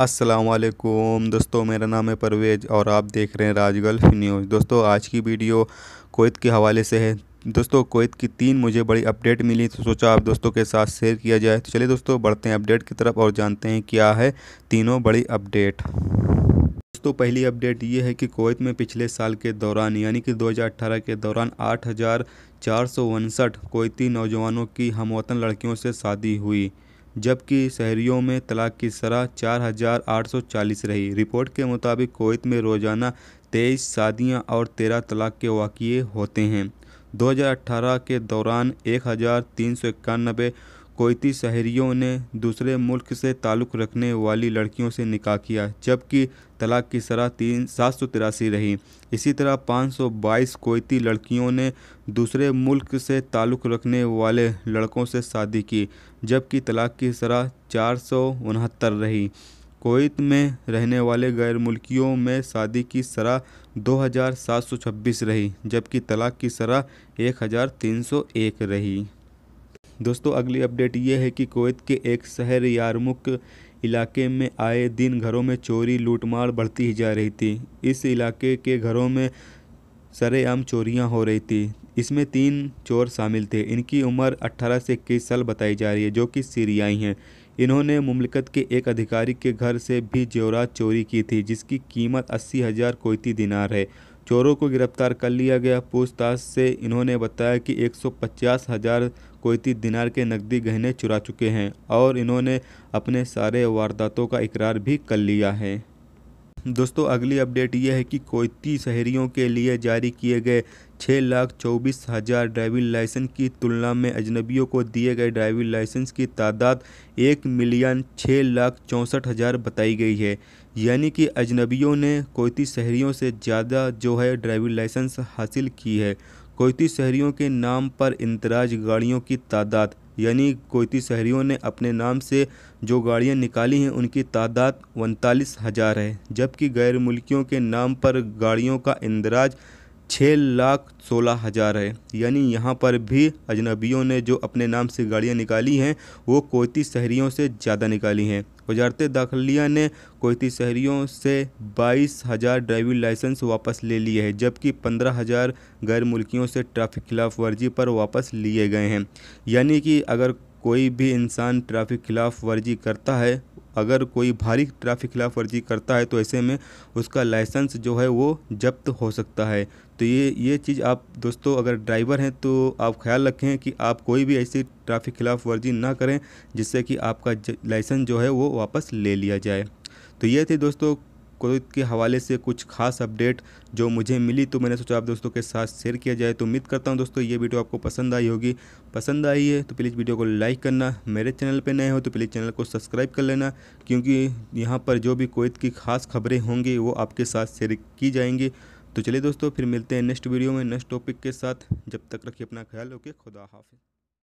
असलकुम दोस्तों मेरा नाम है परवेज़ और आप देख रहे हैं गल्फ न्यूज़ दोस्तों आज की वीडियो कोयत के हवाले से है दोस्तों कोयत की तीन मुझे बड़ी अपडेट मिली तो सोचा आप दोस्तों के साथ शेयर किया जाए तो चलिए दोस्तों बढ़ते हैं अपडेट की तरफ और जानते हैं क्या है तीनों बड़ी अपडेट दोस्तों पहली अपडेट ये है कि कोवैत में पिछले साल के दौरान यानी कि 2018 के दौरान आठ हज़ार कोयती नौजवानों की हम लड़कियों से शादी हुई जबकि शहरियों में तलाक की शरह 4,840 रही रिपोर्ट के मुताबिक कोवैत में रोज़ाना तेईस शादियां और तेरह तलाक के वाक़े होते हैं 2018 के दौरान एक हज़ार तीन सौ इक्यानबे कोयती शहरियों ने दूसरे मुल्क से ताल्लुक़ रखने वाली लड़कियों से निकाह किया जबकि तलाक की शरह तीन सात सौ तिरासी रही इसी तरह पाँच सौ बाईस कोयती लड़कियों ने दूसरे मुल्क से ताल्लुक़ रखने वाले लड़कों से शादी की जबकि तलाक की शरह चार सौ उनहत्तर रही कोयत में रहने वाले गैर मुल्कियों में शादी की शरह 2726 रही जबकि तलाक की शरह 1301 रही दोस्तों अगली अपडेट ये है कि कुवैत के एक शहर यारमुक इलाके में आए दिन घरों में चोरी लूटमार बढ़ती ही जा रही थी इस इलाके के घरों में सरेआम चोरियां हो रही थी इसमें तीन चोर शामिल थे इनकी उम्र 18 से इक्कीस साल बताई जा रही है जो कि सीरियाई हैं इन्होंने मुमलकत के एक अधिकारी के घर से भी जेवरात चोरी की थी जिसकी कीमत अस्सी हज़ार कोयती दिनार है चोरों को गिरफ्तार कर लिया गया पूछताछ से इन्होंने बताया कि एक सौ पचास हज़ार कोयती दिनार के नकदी गहने चुरा चुके हैं और इन्होंने अपने सारे वारदातों का इकरार भी कर लिया है दोस्तों अगली अपडेट यह है कि कोयती शहरियों के लिए जारी किए गए छः लाख चौबीस हज़ार ड्राइविंग लाइसेंस की तुलना में अजनबियों को दिए गए ड्राइविंग लाइसेंस की तादाद एक मिलियन छः लाख चौंसठ हज़ार बताई गई है यानी कि अजनबियों ने कोयती शहरियों से ज़्यादा जो है ड्राइविंग लाइसेंस हासिल की है कोयती शहरियों के नाम पर इंतराज गाड़ियों की तादाद यानी कोयती शहरियों ने अपने नाम से जो गाड़ियां निकाली हैं उनकी तादाद उनतालीस हज़ार है जबकि गैर मुल्कियों के नाम पर गाड़ियों का इंदराज छः लाख सोलह हज़ार है यानी यहाँ पर भी अजनबियों ने जो अपने नाम से गाड़ियाँ निकाली हैं वो कोयती शहरीों से ज़्यादा निकाली हैं वजारत दाखिलिया ने कोयती शहरीों से बाईस हज़ार ड्राइविंग लाइसेंस वापस ले लिए हैं जबकि पंद्रह हज़ार गैर मुल्कियों से ट्रैफिक खिलाफ वर्जी पर वापस लिए गए हैं यानी कि अगर कोई भी इंसान ट्रैफिक खिलाफ वर्जी करता है अगर कोई भारी ट्रैफिक खिलाफ वर्जी करता है तो ऐसे में उसका लाइसेंस जो है वो जब्त हो सकता है तो ये ये चीज़ आप दोस्तों अगर ड्राइवर हैं तो आप ख्याल रखें कि आप कोई भी ऐसी ट्रैफिक खिलाफ वर्जी ना करें जिससे कि आपका लाइसेंस जो है वो वापस ले लिया जाए तो ये थे दोस्तों कोविद के हवाले से कुछ खास अपडेट जो मुझे मिली तो मैंने सोचा आप दोस्तों के साथ शेयर किया जाए तो उम्मीद करता हूँ दोस्तों ये वीडियो आपको पसंद आई होगी पसंद आई है तो प्लीज़ वीडियो को लाइक करना मेरे चैनल पर नए हो तो प्लीज़ चैनल को सब्सक्राइब कर लेना क्योंकि यहाँ पर जो भी कोविड की खास खबरें होंगी वो आपके साथ शेयर की जाएंगी तो चलिए दोस्तों फिर मिलते हैं नेक्स्ट वीडियो में नेक्स्ट टॉपिक के साथ जब तक रखिए अपना ख्याल ओके खुदा हाफिज़